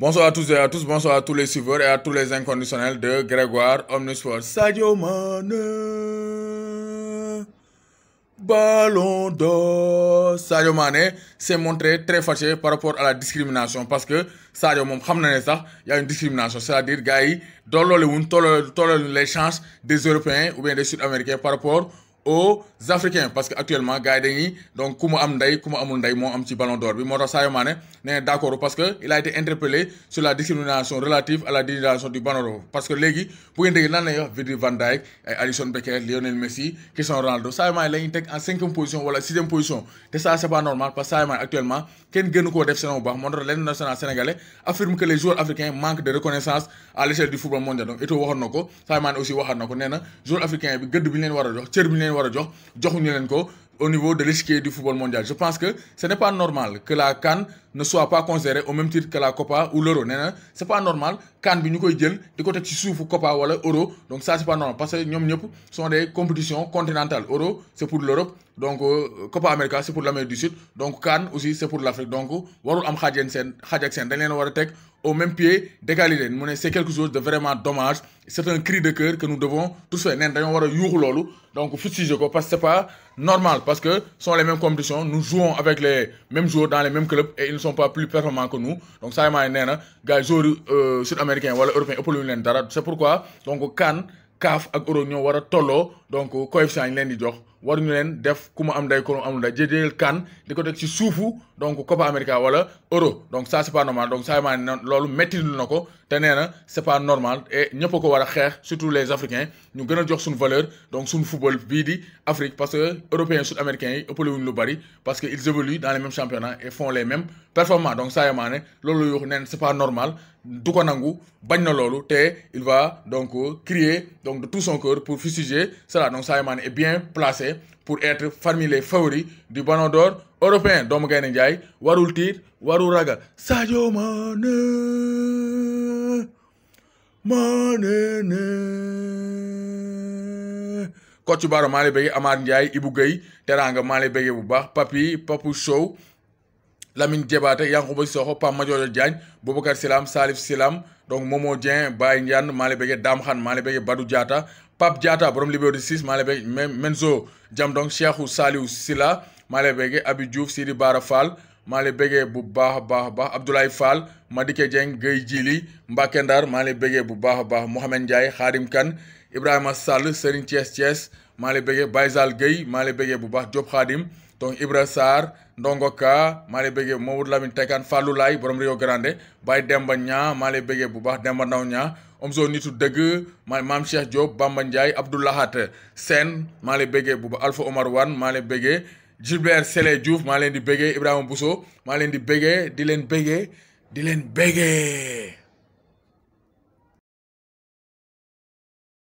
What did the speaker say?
Bonsoir à tous et à tous, bonsoir à tous les suiveurs et à tous les inconditionnels de Grégoire Omnisport. Sadio Mane, Ballon d'Or. Sadio Mane s'est montré très fâché par rapport à la discrimination parce que Sadio Mane, il y a une discrimination c'est-à-dire gars yi les chances des Européens ou bien des Sud-Américains par rapport aux Africains parce qu'actuellement actuellement donc ku mu am Amundaï ku un amul ballon d'or bi moo Saimane n'est d'accord parce que il a été interpellé sur la discrimination relative à la désignation du ballon d'or parce que Légui, pour une déggee lan van Dijk Alison Becker Lionel Messi Cristiano Ronaldo Saimane Mané est en cinquième position wala sixième position Et ça c'est pas normal parce que Saimane actuellement Ken gënu koo def saison bu baax l'international sénégalais affirme que les joueurs africains manquent de reconnaissance à l'échelle du football mondial donc et waxoon na ko Sadio aussi il y a nee joueurs africains bi ont des ñu au niveau de l'échiquier du football mondial je pense que ce n'est pas normal que la CAN ne soit pas considérée au même titre que la COPA ou l'Euro Ce n'est pas normal CAN bi ñu koy jël di ko titre COPA ou l'Euro. donc ça c'est pas normal parce que ce sont des compétitions continentales L'Euro c'est pour l'Europe donc euh, Copa América c'est pour l'Amérique du Sud donc Cannes aussi c'est pour l'Afrique donc warul am sen sen dañ au même pied d'égalité c'est quelque chose de vraiment dommage c'est un cri de cœur que nous devons tous faire neen dañoo wara yuxu lolu donc fustiger ko parce que c'est pas normal parce que sont les mêmes conditions nous jouons avec les mêmes joueurs dans les mêmes clubs et ils ne sont pas plus performants que nous donc ça maa nena gars euh, sud-américains wala européens c'est pourquoi donc CAN CAF ak Euro ñoo wara Tolo donc coefficient yi di war ñu leen def ku mu am day ku mu amul day jëjël kaan di ko def si suufu donc Copa America wala Euro donc sa c'est pas donc sa yu ma ne loolu métti na ko te néna c'est pas normal et ñëpp ko wara xex surtout les africains ñu gëna jox suñu valeur donc suñu football bii di Afrique parce que européens sud américains yi ëppale lu bari parce que ils évoluent dans les mêmes championnats et font les mêmes performances donc ça Mané loolu c'est pas normal du ko nangu bañ na il va donc crier donc de tout son cœur pour fustiger cela donc Sadio Mané est bien placé pour être parmi les favoris du Ballon d'Or européen doomu Gaynde Njaay warul tiit warul ragal Sadio Mané Mané Kocc Barro maa lay bëggee Amath Ndiaye Ibou Guèye Teranga maa lay bëggee bu baax Papi Papu Sow Lamine Diabaté Yankuba Soxo Pam Majoojo Diagne Boubacar Silam Salif Silam donc Momo Dieng Baye Ndiane maa lay bëggee Dame Khan maa lay bëggee Badou Diatta Pape Diatta borom Liberté 6 maa lay bëggee Menzo Jam donc Cheikhou Saliou Sila maa lay bëggee Abi Diouf Sidi Bara Fall maa lay bu baax a baax a baax Abdoulaye Fall Madike Dieng Guèye Djili Mbacke Ndar maa lay bëggee bu baax a baax Mouhamed Ndiaye Xaadim Kan Ibrahima Sall Serigne Thiès Thiès maa lay bëggee Baye Sall Guèye maa lay bu baax Diop Xaadim donc Ibra Sarr Ndongo Ka maa lay bëggee Mamadou Lamine Tekan Fallou Laye borom Rio Grande Baye Demba Ñaa maa lay bu baax Demba Ndaw Ñaa Omzo nitu dëgg ma maam Cheikh Diop Bamba Ndiaye Abdoulahat Sène maa lay bëggee bu baax Alpha Omar Wan maa lay Gilbert Sele Diouf maa leen di béggee Ibrahima Bousso maa leen di béggee di leen béggee di leen béggee